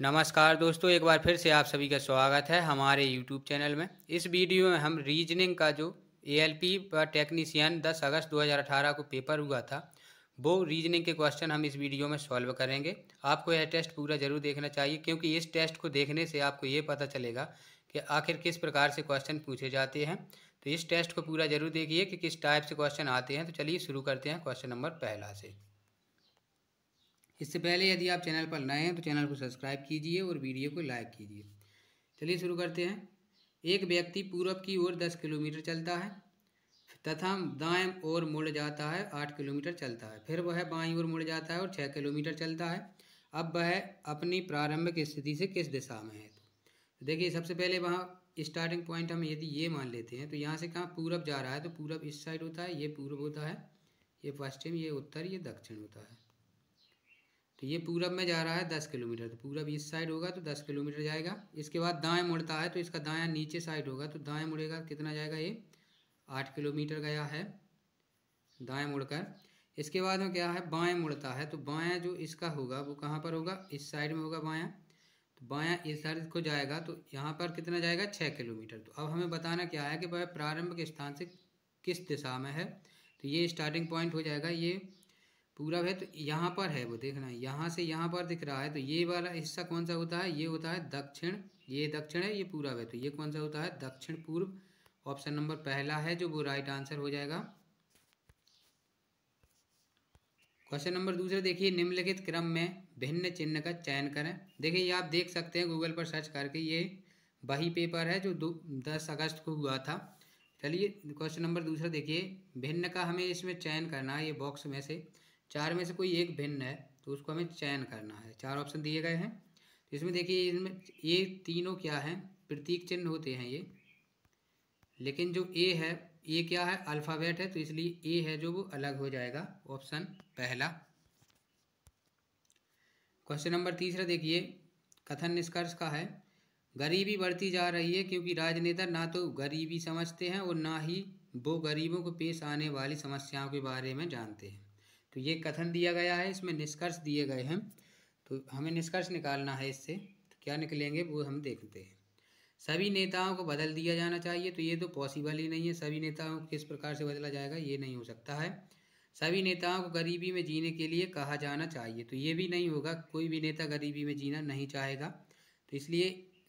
नमस्कार दोस्तों एक बार फिर से आप सभी का स्वागत है हमारे यूट्यूब चैनल में इस वीडियो में हम रीजनिंग का जो ए पी व टेक्नीशियन दस अगस्त 2018 को पेपर हुआ था वो रीजनिंग के क्वेश्चन हम इस वीडियो में सॉल्व करेंगे आपको यह टेस्ट पूरा जरूर देखना चाहिए क्योंकि इस टेस्ट को देखने से आपको ये पता चलेगा कि आखिर किस प्रकार से क्वेश्चन पूछे जाते हैं तो इस टेस्ट को पूरा जरूर देखिए कि किस टाइप से क्वेश्चन आते हैं तो चलिए शुरू करते हैं क्वेश्चन नंबर पहला से इससे पहले यदि आप चैनल पर नए हैं तो चैनल को सब्सक्राइब कीजिए और वीडियो को लाइक कीजिए चलिए शुरू करते हैं एक व्यक्ति पूरब की ओर दस किलोमीटर चलता है तथा दाएं ओर मुड़ जाता है आठ किलोमीटर चलता है फिर वह बाईं ओर मुड़ जाता है और छः किलोमीटर चलता है अब वह अपनी प्रारंभिक स्थिति से किस दिशा में है तो देखिए सबसे पहले वहाँ स्टार्टिंग पॉइंट हम यदि ये मान लेते हैं तो यहाँ से कहाँ पूरब जा रहा है तो पूरब इस साइड होता है ये पूर्व होता है ये पश्चिम ये उत्तर ये दक्षिण होता है तो ये पूरब में जा रहा है दस किलोमीटर तो पूरब इस साइड होगा तो दस किलोमीटर जाएगा इसके बाद दाएं मुड़ता है तो इसका दाया नीचे साइड होगा तो दाएं मुड़ेगा कितना जाएगा ये आठ किलोमीटर गया है दाएं मुड़कर इसके बाद में क्या है बाएं मुड़ता है तो बाया जो इसका होगा वो कहाँ पर होगा इस साइड में होगा बाया तो बाया इस साइड को जाएगा तो यहाँ पर कितना जाएगा छः किलोमीटर तो अब हमें बताना क्या है कि वह प्रारंभ के स्थान से किस दिशा में है तो ये स्टार्टिंग पॉइंट हो जाएगा ये पूरा है तो यहाँ पर है वो देखना यहाँ से यहाँ पर दिख रहा है तो ये वाला हिस्सा कौन सा होता है ये होता है दक्षिण ये दक्षिण है ये पूरा है तो ये कौन सा होता है दक्षिण पूर्व ऑप्शन नंबर पहला है जो वो राइट आंसर हो जाएगा क्वेश्चन नंबर दूसरा देखिए निम्नलिखित क्रम में भिन्न चिन्ह का चयन करें देखिए ये आप देख सकते हैं गूगल पर सर्च करके ये वही पेपर है जो दो दस अगस्त को हुआ था चलिए क्वेश्चन नंबर दूसरा देखिए भिन्न का हमें इसमें चयन करना है ये बॉक्स में से चार में से कोई एक भिन्न है तो उसको हमें चयन करना है चार ऑप्शन दिए गए हैं तो इसमें देखिए इनमें ये तीनों क्या हैं प्रतीक चिन्ह होते हैं ये लेकिन जो ए है ये क्या है अल्फ़ाबेट है तो इसलिए ए है जो वो अलग हो जाएगा ऑप्शन पहला क्वेश्चन नंबर तीसरा देखिए कथन निष्कर्ष का है गरीबी बढ़ती जा रही है क्योंकि राजनेता ना तो गरीबी समझते हैं और ना ही वो गरीबों को पेश आने वाली समस्याओं के बारे में जानते हैं तो ये कथन दिया गया है इसमें निष्कर्ष दिए गए हैं तो हमें निष्कर्ष निकालना है इससे तो क्या निकलेंगे वो हम देखते हैं सभी नेताओं को बदल दिया जाना चाहिए तो ये तो पॉसिबल ही नहीं है सभी नेताओं को किस प्रकार से बदला जाएगा ये नहीं हो सकता है सभी नेताओं को गरीबी में जीने के लिए कहा जाना चाहिए तो ये भी नहीं होगा कोई भी नेता गरीबी में जीना नहीं चाहेगा तो इसलिए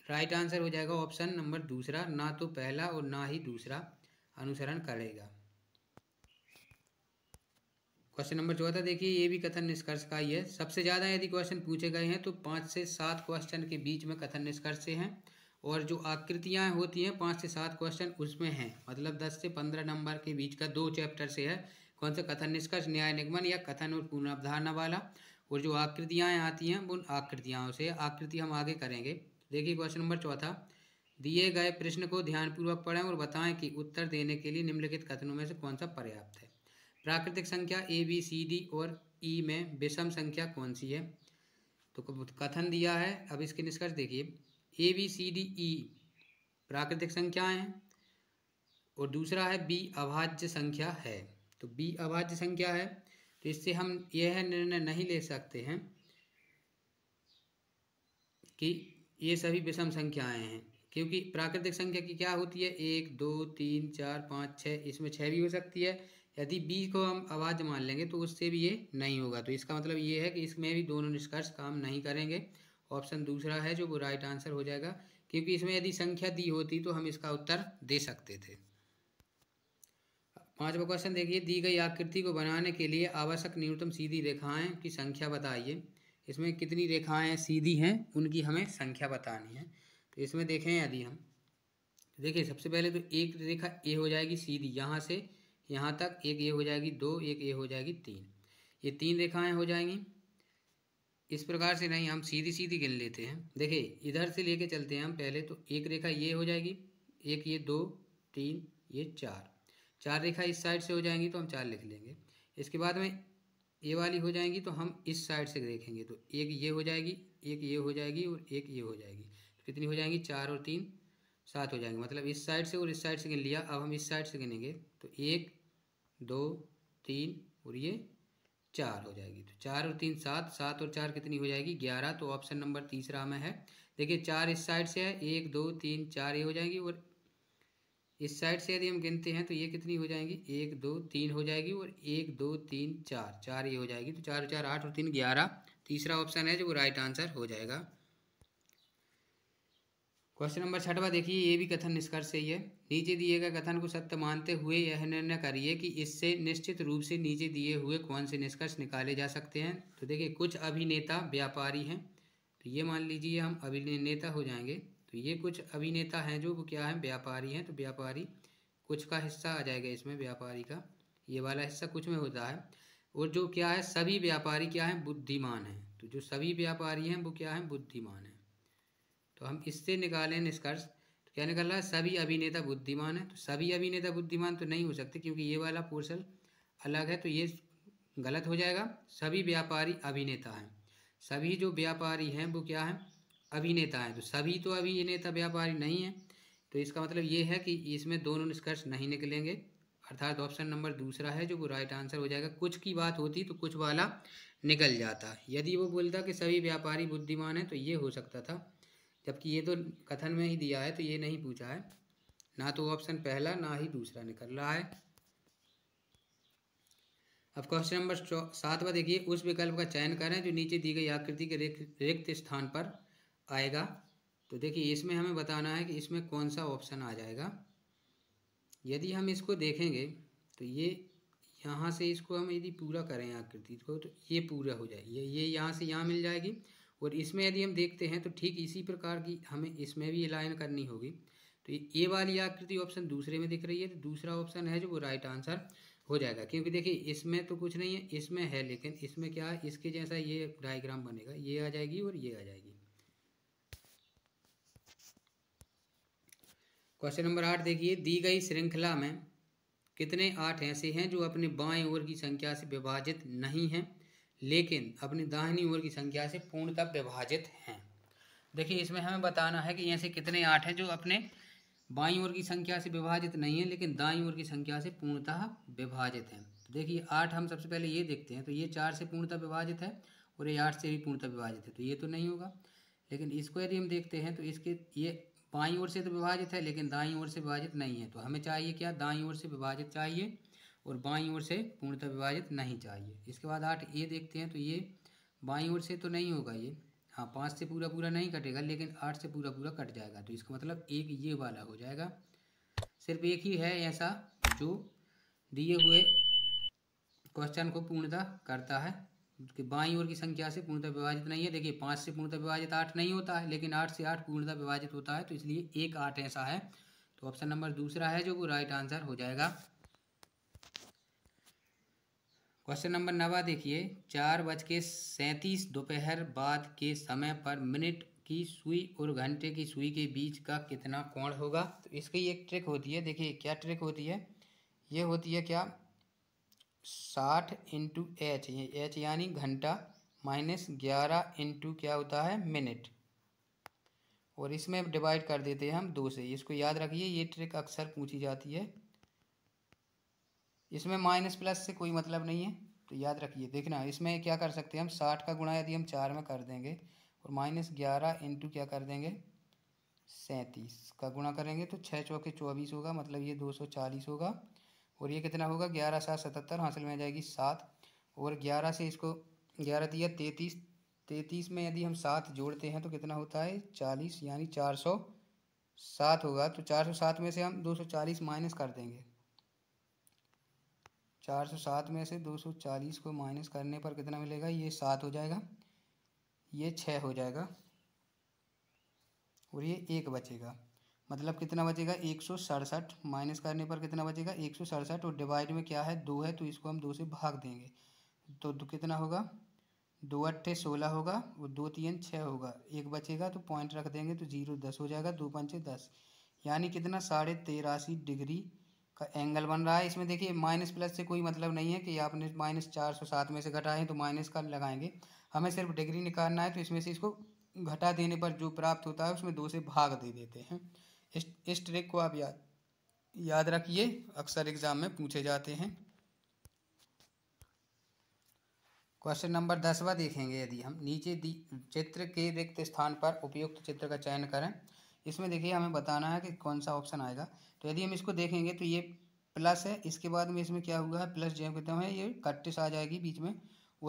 राइट आंसर हो जाएगा ऑप्शन नंबर दूसरा ना तो पहला और ना ही दूसरा अनुसरण करेगा क्वेश्चन नंबर चौथा देखिए ये भी कथन निष्कर्ष का ही है सबसे ज़्यादा यदि क्वेश्चन पूछे गए हैं तो पाँच से सात क्वेश्चन के बीच में कथन निष्कर्ष से हैं और जो आकृतियाँ होती हैं पाँच से सात क्वेश्चन उसमें हैं मतलब दस से पंद्रह नंबर के बीच का दो चैप्टर से है कौन सा कथन निष्कर्ष न्याय निगमन या कथन और पूर्णावधारणा वाला और जो आकृतियाँ आती हैं उन आकृतियाओं से आकृति हम आगे करेंगे देखिए क्वेश्चन नंबर चौथा दिए गए प्रश्न को ध्यानपूर्वक पढ़ें और बताएं कि उत्तर देने के लिए निम्नलिखित कथनों में से कौन सा पर्याप्त है प्राकृतिक संख्या ए बी सी डी और ई e में विषम संख्या कौन सी है तो कथन दिया है अब इसके निष्कर्ष देखिए A B C D E प्राकृतिक संख्याएं हैं और दूसरा है बी अभाज्य संख्या है तो बी अभाज्य संख्या है तो इससे हम यह निर्णय नहीं ले सकते हैं कि ये सभी विषम संख्याएं हैं क्योंकि प्राकृतिक संख्या की क्या होती है एक दो तीन चार पाँच छः इसमें छः भी हो सकती है यदि बी को हम आवाज़ मान लेंगे तो उससे भी ये नहीं होगा तो इसका मतलब ये है कि इसमें भी दोनों निष्कर्ष काम नहीं करेंगे ऑप्शन दूसरा है जो वो राइट आंसर हो जाएगा क्योंकि इसमें यदि संख्या दी होती तो हम इसका उत्तर दे सकते थे पांचवा क्वेश्चन देखिए दी गई आकृति को बनाने के लिए आवश्यक न्यूनतम सीधी रेखाएं की संख्या बताइए इसमें कितनी रेखाएं सीधी हैं उनकी हमें संख्या बतानी है तो इसमें देखें यदि हम देखिए सबसे पहले तो एक रेखा ए हो जाएगी सीधी यहाँ से यहाँ तक एक ये हो जाएगी दो एक ये हो जाएगी तीन ये तीन रेखाएं हो जाएंगी इस प्रकार से नहीं हम सीधी सीधी गिन लेते हैं देखिए इधर से लेके चलते हैं हम पहले तो एक रेखा ये हो जाएगी एक ये दो तीन ये चार चार रेखा इस साइड से हो जाएंगी तो हम चार लिख लेंगे इसके बाद में ये वाली हो जाएंगी तो हम इस साइड से देखेंगे तो एक ये हो जाएगी एक ये हो जाएगी और एक ये हो जाएगी तो कितनी हो जाएंगी चार और तीन सात हो जाएंगे मतलब इस साइड से और इस साइड से गिन लिया अब हम इस साइड से गिनेंगे तो एक दो तीन और ये चार हो जाएगी तो चार और तीन सात सात और चार कितनी हो जाएगी ग्यारह तो ऑप्शन नंबर तीसरा में है देखिए चार इस साइड से है एक दो तीन चार ये हो जाएगी और इस साइड से यदि हम गिनते हैं तो ये कितनी हो जाएगी एक दो तीन हो जाएगी और एक दो तीन चार चार ये हो जाएगी तो चार चार आठ और तीन ग्यारह तीसरा ऑप्शन है जो वो राइट आंसर हो जाएगा क्वेश्चन नंबर छठवा देखिए ये भी कथन निष्कर्ष से ही है नीचे दिए गए कथन को सत्य मानते हुए यह निर्णय करिए कि इससे निश्चित रूप से नीचे दिए हुए कौन से निष्कर्ष निकाले जा सकते हैं तो देखिए कुछ अभिनेता व्यापारी हैं तो ये मान लीजिए हम अभिनेता हो जाएंगे तो ये कुछ अभिनेता हैं जो क्या है व्यापारी हैं तो व्यापारी कुछ का हिस्सा आ जाएगा इसमें व्यापारी का ये वाला हिस्सा कुछ में होता है और जो क्या है सभी व्यापारी क्या हैं बुद्धिमान हैं तो जो सभी व्यापारी हैं वो क्या हैं बुद्धिमान हैं तो हम इससे निकालें निष्कर्ष तो क्या निकल रहा है सभी अभिनेता बुद्धिमान है तो सभी अभिनेता बुद्धिमान तो नहीं हो सकते क्योंकि ये वाला पोर्सल अलग है तो ये गलत हो जाएगा सभी व्यापारी अभिनेता हैं सभी जो व्यापारी हैं वो क्या है अभिनेता हैं तो सभी तो अभिनेता व्यापारी नहीं है तो इसका मतलब ये है कि इसमें दोनों निष्कर्ष नहीं निकलेंगे अर्थात ऑप्शन नंबर दूसरा है जो वो राइट आंसर हो जाएगा कुछ की बात होती तो कुछ वाला निकल जाता यदि वो बोलता कि सभी व्यापारी बुद्धिमान है तो ये हो सकता था जबकि ये तो कथन में ही दिया है तो ये नहीं पूछा है ना तो ऑप्शन पहला ना ही दूसरा निकल रहा है अब क्वेश्चन नंबर सातवा देखिए उस विकल्प का चयन करें जो नीचे दी गई आकृति के रिक्त स्थान पर आएगा तो देखिए इसमें हमें बताना है कि इसमें कौन सा ऑप्शन आ जाएगा यदि हम इसको देखेंगे तो ये यहाँ से इसको हम यदि पूरा करें आकृति को तो ये पूरा हो जाए ये ये यहाँ से यहाँ मिल जाएगी और इसमें यदि हम देखते हैं तो ठीक इसी प्रकार की हमें इसमें भी लाइन करनी होगी तो ये वाली आकृति ऑप्शन दूसरे में दिख रही है तो दूसरा ऑप्शन है जो वो राइट आंसर हो जाएगा क्योंकि देखिए इसमें तो कुछ नहीं है इसमें है लेकिन इसमें क्या है इसके जैसा ये डायग्राम बनेगा ये आ जाएगी और ये आ जाएगी क्वेश्चन नंबर आठ देखिए दी गई श्रृंखला में कितने आठ ऐसे हैं जो अपने बाएं ओर की संख्या से विभाजित नहीं हैं लेकिन अपनी दाहिनी ओर की संख्या से पूर्णतः विभाजित हैं देखिए इसमें हमें बताना है कि ऐसे कितने आठ हैं जो अपने बाई ओर की संख्या से विभाजित नहीं है लेकिन दाई ओर की संख्या से पूर्णतः विभाजित हैं तो देखिए आठ हम सबसे पहले ये देखते हैं तो ये चार से पूर्णतः विभाजित है और ये आठ से भी पूर्णतः विभाजित है तो ये तो नहीं होगा लेकिन इसको यदि हम देखते हैं तो इसके ये बाईं ओर से तो विभाजित है लेकिन दाई ओर से विभाजित नहीं है तो हमें चाहिए क्या दाई ओर से विभाजित चाहिए और बाईं ओर से पूर्णतः विभाजित नहीं चाहिए इसके बाद आठ ए देखते हैं तो ये बाईं ओर से तो नहीं होगा ये हाँ पाँच से पूरा पूरा नहीं कटेगा लेकिन आठ से पूरा पूरा कट जाएगा तो इसका मतलब एक ये वाला हो जाएगा सिर्फ एक ही है ऐसा जो दिए हुए क्वेश्चन को पूर्णता करता है कि बाईं ओर की संख्या से पूर्णतः विभाजित नहीं है देखिए पाँच से पूर्णतः विभाजित आठ नहीं होता है लेकिन आठ से आठ पूर्णता विभाजित होता है तो इसलिए एक आठ ऐसा है तो ऑप्शन नंबर दूसरा है जो वो राइट आंसर हो जाएगा क्वेश्चन नंबर नवा देखिए चार बज के सैंतीस दोपहर बाद के समय पर मिनट की सुई और घंटे की सुई के बीच का कितना कोण होगा तो इसकी एक ट्रिक होती है देखिए क्या ट्रिक होती है ये होती है क्या साठ इंटू एच ये एच यानी घंटा माइनस ग्यारह इंटू क्या होता है मिनट और इसमें डिवाइड कर देते हैं हम दो से इसको याद रखिए ये ट्रिक अक्सर पूछी जाती है इसमें माइनस प्लस से कोई मतलब नहीं है तो याद रखिए देखना इसमें क्या कर सकते हैं हम साठ का गुणा यदि हम चार में कर देंगे और माइनस ग्यारह इंटू क्या कर देंगे सैंतीस का गुणा करेंगे तो छः चौके चौबीस होगा मतलब ये दो सौ चालीस होगा और ये कितना होगा ग्यारह सात सतहत्तर हासिल में आ जाएगी सात और ग्यारह से इसको ग्यारह दिया तैतीस तैतीस में यदि हम सात जोड़ते हैं तो कितना होता है चालीस यानी चार सौ सात होगा तो चार सौ सात में से हम दो सौ चालीस माइनस कर देंगे चार सौ सात में से दो सौ चालीस को माइनस करने पर कितना मिलेगा ये सात हो जाएगा ये छः हो जाएगा और ये एक बचेगा मतलब कितना बचेगा एक सौ सड़सठ माइनस करने पर कितना बचेगा एक सौ सड़सठ और डिवाइड में क्या है दो है तो इसको हम दो से भाग देंगे तो कितना होगा दो अट्ठे सोलह होगा और दो तीन छः होगा एक बचेगा तो पॉइंट रख देंगे तो जीरो दस हो जाएगा दो पंचे दस यानी कितना साढ़े तेरासी डिग्री का एंगल बन रहा है इसमें देखिए माइनस प्लस से कोई मतलब नहीं है कि आपने माइनस चार सौ सात में से घटाए तो माइनस का लगाएंगे हमें सिर्फ डिग्री निकालना है तो इसमें से इसको घटा देने पर जो प्राप्त होता है उसमें दो से भाग दे देते हैं इस इस ट्रिक को आप याद याद रखिए अक्सर एग्जाम में पूछे जाते हैं क्वेश्चन नंबर दसवा देखेंगे यदि हम नीचे दी चित्र के रिक्त स्थान पर उपयुक्त चित्र का चयन करें इसमें देखिए हमें बताना है कि कौन सा ऑप्शन आएगा तो यदि हम इसको देखेंगे तो ये प्लस है इसके बाद में इसमें क्या हुआ है प्लस जो कहते हैं ये कट्टिस आ जाएगी बीच में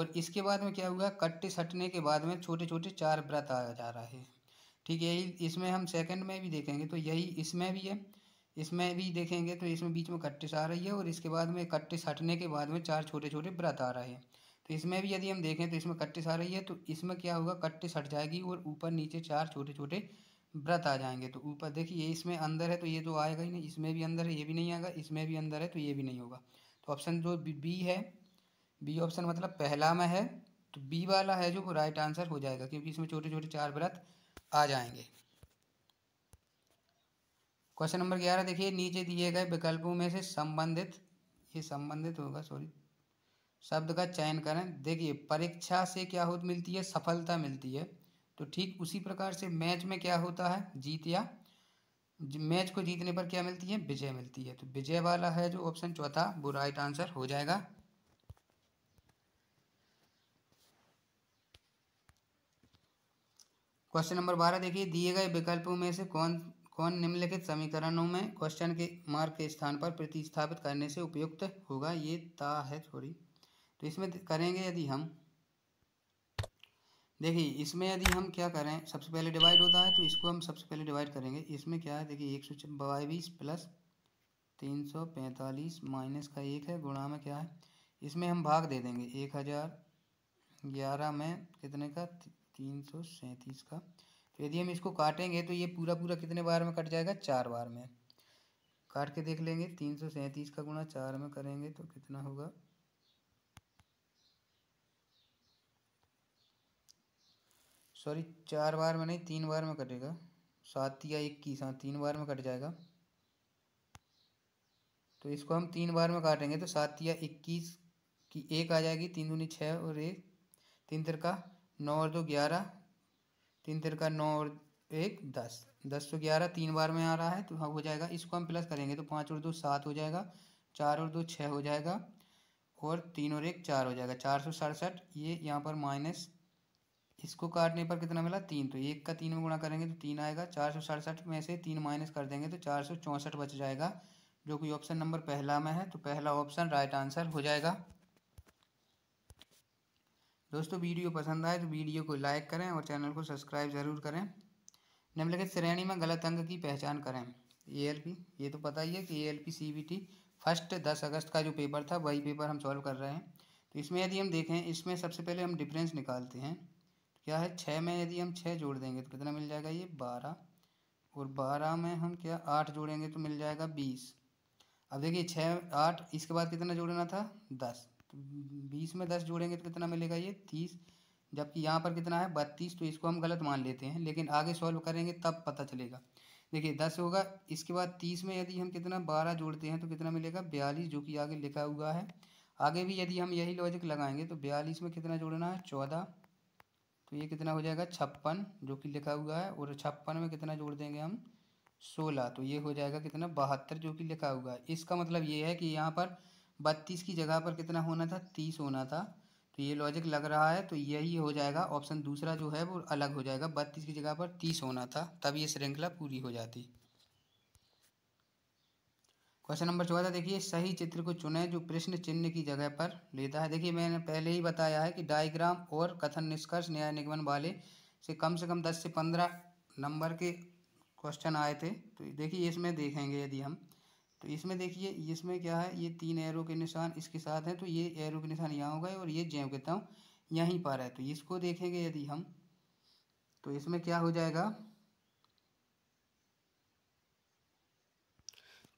और इसके बाद में क्या हुआ है कट्टिस हटने के बाद में छोटे छोटे चार व्रत आ जा रहा है ठीक है यही इसमें हम सेकंड में भी देखेंगे तो यही इसमें भी है इसमें भी देखेंगे तो इसमें बीच में कट्टिस आ रही है और इसके बाद में कट्टिस हटने के बाद में चार छोटे छोटे व्रत आ रहे हैं तो इसमें भी यदि हम देखें तो इसमें कट्टिस आ रही है तो इसमें क्या होगा कट्टिस हट जाएगी और ऊपर नीचे चार छोटे छोटे व्रत आ जाएंगे तो ऊपर देखिए इसमें अंदर है तो ये तो आएगा ही नहीं इसमें भी अंदर है ये भी नहीं आएगा इसमें भी अंदर है तो ये भी नहीं होगा तो ऑप्शन जो बी है बी ऑप्शन मतलब पहला में है तो बी वाला है जो राइट आंसर हो जाएगा क्योंकि इसमें छोटे छोटे चार व्रत आ जाएंगे क्वेश्चन नंबर ग्यारह देखिए नीचे दिए गए विकल्पों में से संबंधित ये संबंधित होगा सॉरी शब्द का चयन करें देखिए परीक्षा से क्या हो मिलती है सफलता मिलती है तो ठीक उसी प्रकार से मैच में क्या होता है जीत या मैच को जीतने पर क्या मिलती है विजय मिलती है तो विजय वाला है जो ऑप्शन चौथा वो राइट आंसर हो जाएगा क्वेश्चन नंबर बारह देखिए दिए गए विकल्पों में से कौन कौन निम्नलिखित समीकरणों में क्वेश्चन के मार्क के स्थान पर प्रतिस्थापित करने से उपयुक्त होगा ये ता है थोड़ी तो इसमें करेंगे यदि हम देखिए इसमें यदि हम क्या करें सबसे पहले डिवाइड होता है तो इसको हम सबसे पहले डिवाइड करेंगे इसमें क्या है देखिए एक सौ बाईस प्लस तीन सौ पैंतालीस माइनस का एक है गुणा में क्या है इसमें हम भाग दे देंगे एक हज़ार ग्यारह में कितने का तीन सौ सैंतीस का तो यदि हम इसको काटेंगे तो ये पूरा पूरा कितने बार में कट जाएगा चार बार में काट के देख लेंगे तीन सौ सैंतीस का गुणा चार में करेंगे तो कितना होगा सॉरी चार बार में नहीं तीन बार में कटेगा सात या इक्कीस हाँ तीन बार में कट जाएगा तो इसको हम तीन बार में काटेंगे तो सात या इक्कीस की एक आ जाएगी तीन दूनी छः और एक तीन तिर का नौ और दो ग्यारह तीन तिर का नौ और एक दस दस तो ग्यारह तीन बार में आ रहा है तो हाँ हो जाएगा इसको हम प्लस करेंगे तो पाँच और दो सात हो जाएगा चार और दो छः हो जाएगा और तीन और एक चार हो जाएगा चार सौ सड़सठ ये यहाँ पर माइनस इसको काटने पर कितना मिला तीन तो एक का तीन में गुणा करेंगे तो तीन आएगा चार सौ सड़सठ में से तीन माइनस कर देंगे तो चार सौ चौंसठ बच जाएगा जो कि ऑप्शन नंबर पहला में है तो पहला ऑप्शन राइट आंसर हो जाएगा दोस्तों वीडियो पसंद आए तो वीडियो को लाइक करें और चैनल को सब्सक्राइब ज़रूर करें निम्नलिखित श्रेणी में गलत अंक की पहचान करें ए ये तो पता ही है कि A L P C B T first दस अगस्त का जो पेपर था वही पेपर हम सॉल्व कर रहे हैं तो इसमें यदि हम देखें इसमें सबसे पहले हम डिफरेंस निकालते हैं क्या है छः में यदि हम छः जोड़ देंगे तो कितना मिल जाएगा ये बारह और बारह में हम क्या आठ जोड़ेंगे तो मिल जाएगा बीस अब देखिए छः आठ इसके बाद कितना जोड़ना था दस तो बीस में दस जोड़ेंगे तो कितना मिलेगा ये तीस जबकि यहाँ पर कितना है बत्तीस तो इसको हम गलत मान लेते हैं लेकिन आगे सॉल्व करेंगे तब पता चलेगा देखिए दस होगा इसके बाद तीस में यदि हम कितना बारह जोड़ते हैं तो कितना मिलेगा बयालीस जो कि आगे लिखा हुआ है आगे भी यदि हम यही लॉजिक लगाएंगे तो बयालीस में कितना जोड़ना है चौदह तो ये कितना हो जाएगा छप्पन जो कि लिखा हुआ है और छप्पन में कितना जोड़ देंगे हम सोलह तो ये हो जाएगा कितना बहत्तर जो कि लिखा हुआ है इसका मतलब ये है कि यहाँ पर बत्तीस की जगह पर कितना होना था तीस होना था तो ये लॉजिक लग रहा है तो यही हो जाएगा ऑप्शन दूसरा जो है वो अलग हो जाएगा बत्तीस की जगह पर तीस होना था तब ये श्रृंखला पूरी हो जाती क्वेश्चन नंबर चौदह देखिए सही चित्र को चुने जो प्रश्न चिन्ह की जगह पर लेता है देखिए मैंने पहले ही बताया है कि डायग्राम और कथन निष्कर्ष न्याय निगमन वाले से कम से कम दस से पंद्रह नंबर के क्वेश्चन आए थे तो देखिए इसमें देखेंगे यदि हम तो इसमें देखिए इसमें क्या है ये तीन एरो के निशान इसके साथ हैं तो ये एरो के निशान यहाँ हो गए और ये जैव कहता हूँ यहीं पर है तो इसको देखेंगे यदि हम तो इसमें क्या हो जाएगा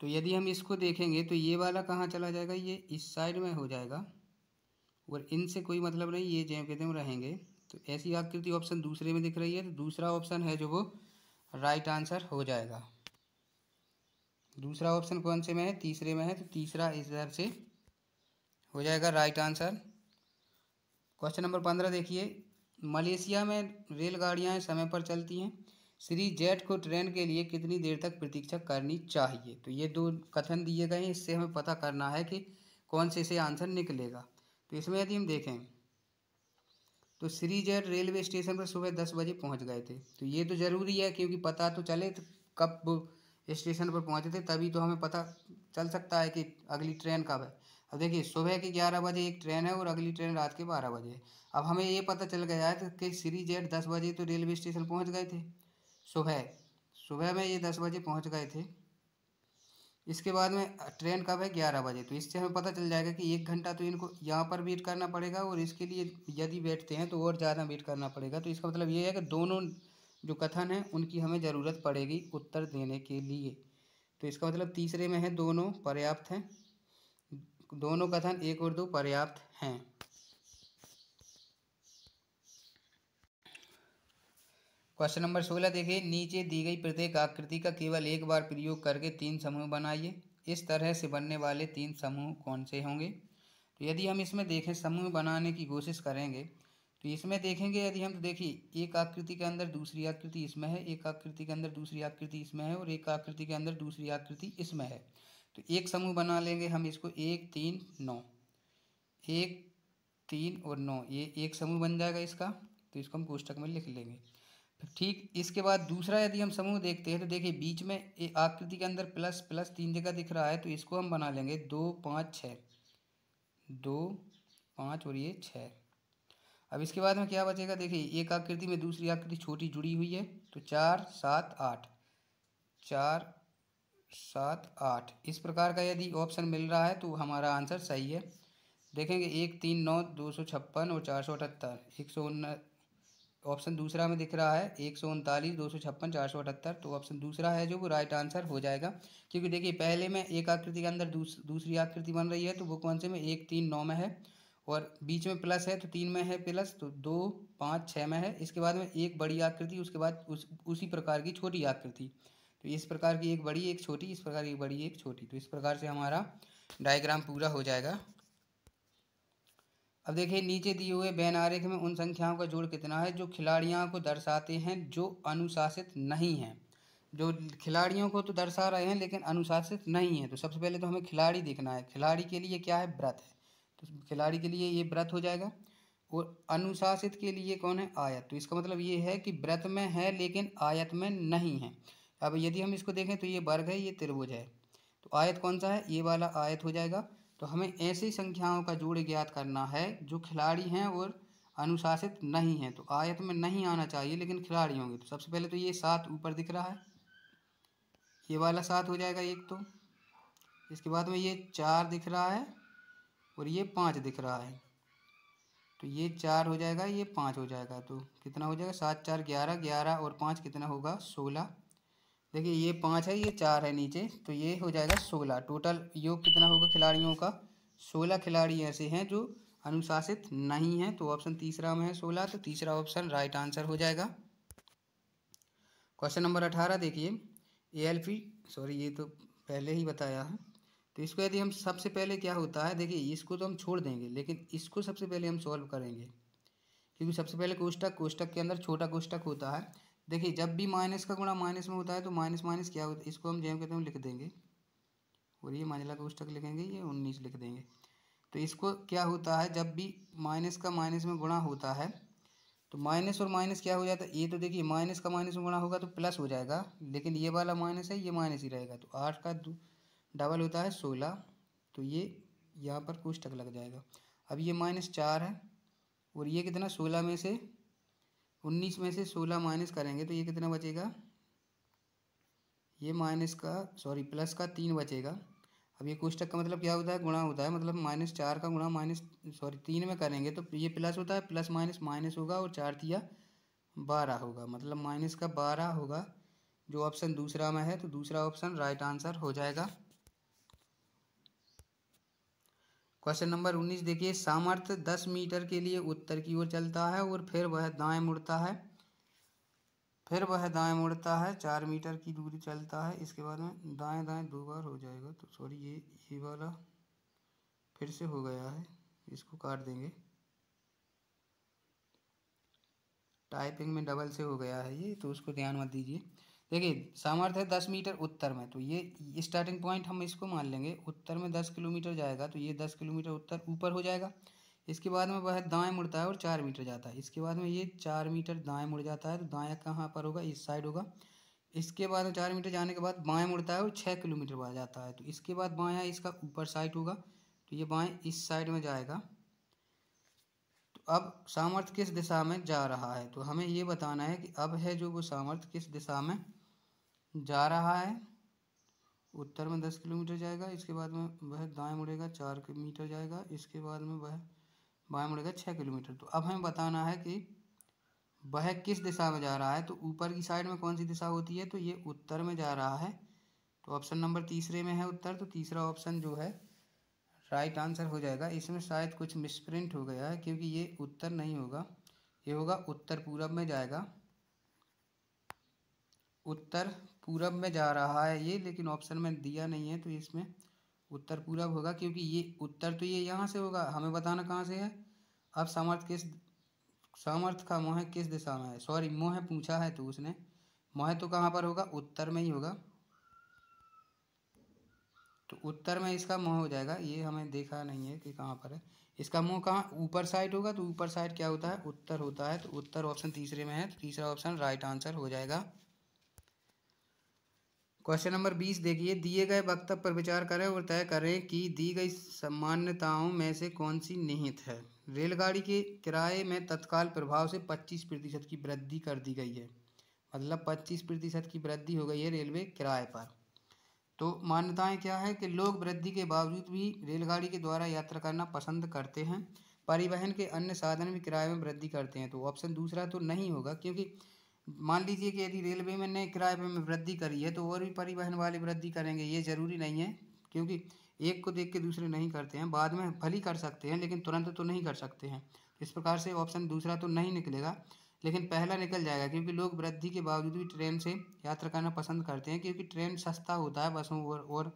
तो यदि हम इसको देखेंगे तो ये वाला कहाँ चला जाएगा ये इस साइड में हो जाएगा और इनसे कोई मतलब नहीं ये जैम के तम रहेंगे तो ऐसी आकृति ऑप्शन दूसरे में दिख रही है तो दूसरा ऑप्शन है जो वो राइट आंसर हो जाएगा दूसरा ऑप्शन कौन से में है तीसरे में है तो तीसरा इधर से हो जाएगा राइट आंसर क्वेश्चन नंबर पंद्रह देखिए मलेशिया में रेलगाड़ियाँ समय पर चलती हैं श्री जेट को ट्रेन के लिए कितनी देर तक प्रतीक्षा करनी चाहिए तो ये दो कथन दिए गए हैं इससे हमें पता करना है कि कौन से से आंसर निकलेगा तो इसमें यदि हम देखें तो श्री जेट रेलवे स्टेशन पर सुबह दस बजे पहुंच गए थे तो ये तो ज़रूरी है क्योंकि पता तो चले तो कब स्टेशन पर पहुँचे थे तभी तो हमें पता चल सकता है कि अगली ट्रेन कब है अब देखिए सुबह के ग्यारह बजे एक ट्रेन है और अगली ट्रेन रात के बारह बजे अब हमें ये पता चल गया है कि श्री जेट दस बजे तो रेलवे स्टेशन पहुँच गए थे सुबह सुबह में ये दस बजे पहुंच गए थे इसके बाद में ट्रेन कब है ग्यारह बजे तो इससे हमें पता चल जाएगा कि एक घंटा तो इनको यहाँ पर वेट करना पड़ेगा और इसके लिए यदि बैठते हैं तो और ज़्यादा वेट करना पड़ेगा तो इसका मतलब ये है कि दोनों जो कथन है उनकी हमें ज़रूरत पड़ेगी उत्तर देने के लिए तो इसका मतलब तीसरे में है दोनों पर्याप्त हैं दोनों कथन एक और दो पर्याप्त हैं क्वेश्चन नंबर सोलह देखिए नीचे दी गई प्रत्येक आकृति का केवल एक बार प्रयोग करके तीन समूह बनाइए इस तरह से बनने वाले तीन समूह कौन से होंगे तो यदि हम इसमें देखें समूह बनाने की कोशिश करेंगे तो इसमें देखेंगे यदि हम तो देखिए एक आकृति के अंदर दूसरी आकृति इसमें है एक आकृति के अंदर दूसरी आकृति इसमें है और एक आकृति के अंदर दूसरी आकृति इसमें है तो एक समूह बना लेंगे हम इसको एक तीन नौ एक तीन और नौ ये एक समूह बन जाएगा इसका तो इसको हम कोष्टक में लिख लेंगे ठीक इसके बाद दूसरा यदि हम समूह देखते हैं तो देखिए बीच में आकृति के अंदर प्लस प्लस तीन जगह दिख रहा है तो इसको हम बना लेंगे दो पाँच छः दो पाँच और ये छः अब इसके बाद में क्या बचेगा देखिए एक आकृति में दूसरी आकृति छोटी जुड़ी हुई है तो चार सात आठ चार सात आठ इस प्रकार का यदि ऑप्शन मिल रहा है तो हमारा आंसर सही है देखेंगे एक तीन नौ दो सौ छप्पन और चार सौ अठहत्तर एक सौ उन ऑप्शन दूसरा में दिख रहा है एक सौ उनतालीस दो सौ छप्पन चार सौ अठहत्तर तो ऑप्शन दूसरा है जो वो राइट आंसर हो जाएगा क्योंकि देखिए पहले में एक आकृति के अंदर दूस, दूसरी आकृति बन रही है तो वो कौन से में एक तीन नौ में है और बीच में प्लस है तो तीन में है प्लस तो दो पाँच छः में है इसके बाद में एक बड़ी आकृति उसके बाद उस उसी प्रकार की छोटी आकृति तो इस प्रकार की एक बड़ी एक छोटी इस प्रकार की बड़ी एक छोटी तो इस प्रकार से हमारा डायग्राम पूरा हो जाएगा अब देखिए नीचे दिए हुए बैन आरेख में उन संख्याओं का जोड़ कितना है जो खिलाड़ियों को दर्शाते हैं जो अनुशासित नहीं हैं जो खिलाड़ियों को तो दर्शा रहे हैं लेकिन अनुशासित नहीं है तो सबसे पहले तो हमें खिलाड़ी देखना है खिलाड़ी के लिए क्या है व्रत है तो खिलाड़ी के लिए ये व्रत हो जाएगा और अनुशासित के लिए कौन है आयत तो इसका मतलब ये है कि व्रत में है लेकिन आयत में नहीं है अब यदि हम इसको देखें तो ये वर्ग है ये त्रिभुज है तो आयत कौन सा है ये वाला आयत हो जाएगा तो हमें ऐसी संख्याओं का जोड़ ज्ञात करना है जो खिलाड़ी हैं और अनुशासित नहीं हैं तो आयत में नहीं आना चाहिए लेकिन खिलाड़ी होंगे तो सबसे पहले तो ये सात ऊपर दिख रहा है ये वाला सात हो जाएगा एक तो इसके बाद में ये चार दिख रहा है और ये पाँच दिख रहा है तो ये चार हो जाएगा ये पाँच हो जाएगा तो कितना हो जाएगा सात चार ग्यारह ग्यारह और पाँच कितना होगा सोलह देखिए ये पाँच है ये चार है नीचे तो ये हो जाएगा सोलह टोटल योग कितना होगा खिलाड़ियों का सोलह खिलाड़ी ऐसे हैं जो अनुशासित नहीं हैं तो ऑप्शन तीसरा में है सोलह तो तीसरा ऑप्शन राइट आंसर हो जाएगा क्वेश्चन नंबर अठारह देखिए ए एल पी सॉरी ये तो पहले ही बताया है तो इसको यदि हम सबसे पहले क्या होता है देखिए इसको तो हम छोड़ देंगे लेकिन इसको सबसे पहले हम सॉल्व करेंगे क्योंकि सबसे पहले कोष्टक कोष्टक के अंदर छोटा कोष्टक होता है देखिए जब भी माइनस का गुणा माइनस में होता है तो माइनस माइनस क्या होता है इसको हम जैम कहते हैं लिख देंगे और ये मंझला पुस्तक लिखेंगे ये उन्नीस लिख देंगे तो इसको क्या होता है जब भी माइनस का माइनस में गुणा होता है तो माइनस और माइनस क्या हो जाता है ये तो देखिए माइनस का माइनस में गुणा होगा तो प्लस हो जाएगा लेकिन ये वाला माइनस है ये माइनस ही रहेगा तो आठ का डबल होता है सोलह तो ये यहाँ पर कुछ तक लग जाएगा अब ये माइनस चार है और ये कितना सोलह में से उन्नीस में से सोलह माइनस करेंगे तो ये कितना बचेगा ये माइनस का सॉरी प्लस का तीन बचेगा अब ये कोष्टक का मतलब क्या होता है गुणा होता है मतलब माइनस चार का गुणा माइनस सॉरी तीन में करेंगे तो ये प्लस होता है प्लस माइनस माइनस होगा और चार दिया बारह होगा मतलब माइनस का बारह होगा जो ऑप्शन दूसरा में है तो दूसरा ऑप्शन राइट आंसर हो जाएगा क्वेश्चन नंबर उन्नीस देखिए सामर्थ्य दस मीटर के लिए उत्तर की ओर चलता है और फिर वह दाएं मुड़ता है फिर वह दाएं मुड़ता है चार मीटर की दूरी चलता है इसके बाद में दाएं दाएं दो बार हो जाएगा तो सॉरी ये ये वाला फिर से हो गया है इसको काट देंगे टाइपिंग में डबल से हो गया है ये तो उसको ध्यान मत दीजिए देखिए सामर्थ्य है दस मीटर उत्तर में तो ये स्टार्टिंग पॉइंट हम इसको मान लेंगे उत्तर में दस किलोमीटर जाएगा तो ये दस किलोमीटर उत्तर ऊपर हो जाएगा इसके बाद में वह दाएं मुड़ता है और चार मीटर जाता है इसके बाद में ये चार मीटर दाएं मुड़ जाता है तो दाया कहाँ पर होगा इस साइड होगा इसके बाद में चार मीटर जाने के बाद बाएँ मुड़ता है और छः किलोमीटर बाद जाता है तो इसके बाद बाया इसका ऊपर साइड होगा तो ये बाएँ इस साइड में जाएगा तो अब सामर्थ किस दिशा में जा रहा है तो हमें ये बताना है कि अब है जो वो सामर्थ किस दिशा में जा रहा है उत्तर में दस किलोमीटर जाएगा इसके बाद में वह दाएं मुड़ेगा चार मीटर जाएगा इसके बाद में वह बाएं मुड़ेगा छः किलोमीटर तो अब हमें बताना है कि वह किस दिशा में जा रहा है तो ऊपर की साइड में कौन सी दिशा होती है तो ये उत्तर में जा रहा है तो ऑप्शन नंबर तीसरे में है उत्तर तो तीसरा ऑप्शन जो है राइट आंसर हो जाएगा इसमें शायद कुछ मिसप्रिंट हो गया है क्योंकि ये उत्तर नहीं होगा ये होगा उत्तर पूरब में जाएगा उत्तर पूरब में जा रहा है ये लेकिन ऑप्शन में दिया नहीं है तो इसमें उत्तर पूरब होगा क्योंकि ये उत्तर तो ये यहाँ से होगा हमें बताना कहाँ से है अब सामर्थ किस सामर्थ का मोह किस दिशा में है सॉरी मोह पूछा है तो उसने मोह तो कहाँ पर होगा उत्तर में ही होगा तो उत्तर में इसका मोह हो जाएगा ये हमें देखा नहीं है कि कहाँ पर है इसका मोह कहाँ ऊपर साइड होगा तो ऊपर साइड क्या होता है उत्तर होता है तो उत्तर ऑप्शन तीसरे में है तो तीसरा ऑप्शन राइट आंसर हो जाएगा क्वेश्चन नंबर बीस देखिए दिए गए वक्तव्य पर विचार करें और तय करें कि दी गई सामान्यताओं में से कौन सी निहित है रेलगाड़ी के किराए में तत्काल प्रभाव से पच्चीस प्रतिशत की वृद्धि कर दी गई है मतलब पच्चीस प्रतिशत की वृद्धि हो गई है रेलवे किराए पर तो मान्यताएं क्या है कि लोग वृद्धि के बावजूद भी रेलगाड़ी के द्वारा यात्रा करना पसंद करते हैं परिवहन के अन्य साधन भी किराए में वृद्धि करते हैं तो ऑप्शन दूसरा तो नहीं होगा क्योंकि मान लीजिए कि यदि रेलवे में नए किराए में वृद्धि करी है तो और भी परिवहन वाले वृद्धि करेंगे ये ज़रूरी नहीं है क्योंकि एक को देख के दूसरे नहीं करते हैं बाद में भली कर सकते हैं लेकिन तुरंत तो नहीं कर सकते हैं इस प्रकार से ऑप्शन दूसरा तो नहीं निकलेगा लेकिन पहला निकल जाएगा क्योंकि लोग वृद्धि के बावजूद भी ट्रेन से यात्रा करना पसंद करते हैं क्योंकि ट्रेन सस्ता होता है बसों और, और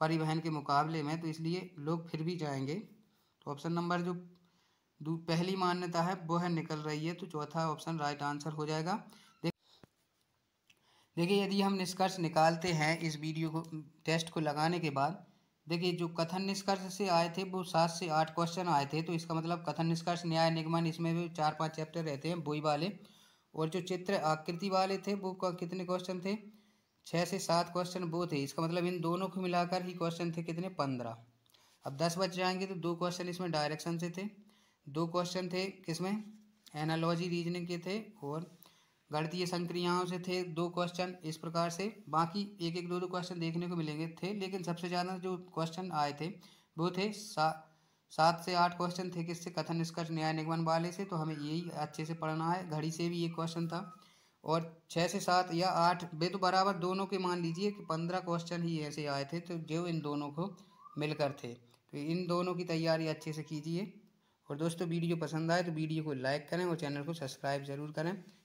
परिवहन के मुकाबले में तो इसलिए लोग फिर भी जाएंगे तो ऑप्शन नंबर जो पहली मान्यता है वो है निकल रही है तो चौथा ऑप्शन राइट आंसर हो जाएगा देखिए यदि हम निष्कर्ष निकालते हैं इस वीडियो को टेस्ट को लगाने के बाद देखिए जो कथन निष्कर्ष से आए थे वो सात से आठ क्वेश्चन आए थे तो इसका मतलब कथन निष्कर्ष न्याय निगमन इसमें भी चार पांच चैप्टर रहते हैं बोई वाले और जो चित्र आकृति वाले थे वो कितने क्वेश्चन थे छः से सात क्वेश्चन वो थे इसका मतलब इन दोनों को मिलाकर ही क्वेश्चन थे कितने पंद्रह अब दस बच जाएंगे तो दो क्वेश्चन इसमें डायरेक्शन से थे दो क्वेश्चन थे किसमें एनालॉजी रीजनिंग के थे और गणितीय संक्रियाओं से थे दो क्वेश्चन इस प्रकार से बाकी एक एक दो दो क्वेश्चन देखने को मिलेंगे थे लेकिन सबसे ज़्यादा जो क्वेश्चन आए थे वो थे सा सात से आठ क्वेश्चन थे किससे कथन निष्कर्ष न्याय निगमन वाले से तो हमें यही अच्छे से पढ़ना है घड़ी से भी ये क्वेश्चन था और छः से सात या आठ वे तो बराबर दोनों के मान लीजिए कि पंद्रह क्वेश्चन ही ऐसे आए थे तो जो इन दोनों को मिलकर थे तो इन दोनों की तैयारी अच्छे से कीजिए और दोस्तों वीडियो पसंद आए तो वीडियो को लाइक करें और चैनल को सब्सक्राइब ज़रूर करें